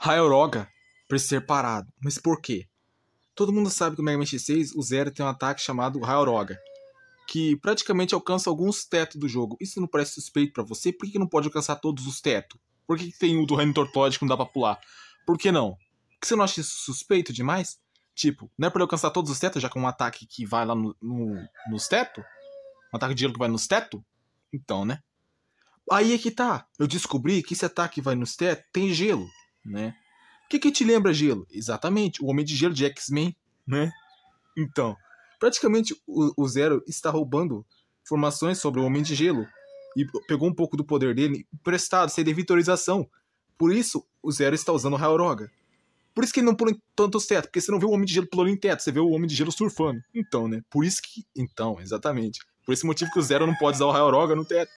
Hyroga precisa ser parado. Mas por quê? Todo mundo sabe que o Mega Man X6 o Zero tem um ataque chamado Hyroga, que praticamente alcança alguns tetos do jogo. Isso não parece suspeito para você? Por que não pode alcançar todos os tetos? Por que tem o do Reino Tortoide que não dá pra pular? Por que não? que você não acha isso suspeito demais? Tipo, não é pra ele alcançar todos os tetos já com é um ataque que vai lá no, no, nos tetos? Um ataque de gelo que vai nos tetos? Então, né? Aí é que tá. Eu descobri que esse ataque vai nos tetos tem gelo né? O que, que te lembra gelo? Exatamente, o Homem de Gelo de X-Men, né? Então, praticamente o, o Zero está roubando informações sobre o Homem de Gelo e pegou um pouco do poder dele emprestado, sem devitorização. Por isso, o Zero está usando o Rayoroga. Por isso que ele não pula em tantos tetos, porque você não vê o Homem de Gelo pulando em teto, você vê o Homem de Gelo surfando. Então, né? Por isso que. Então, exatamente. Por esse motivo que o Zero não pode usar o Rayoroga no teto.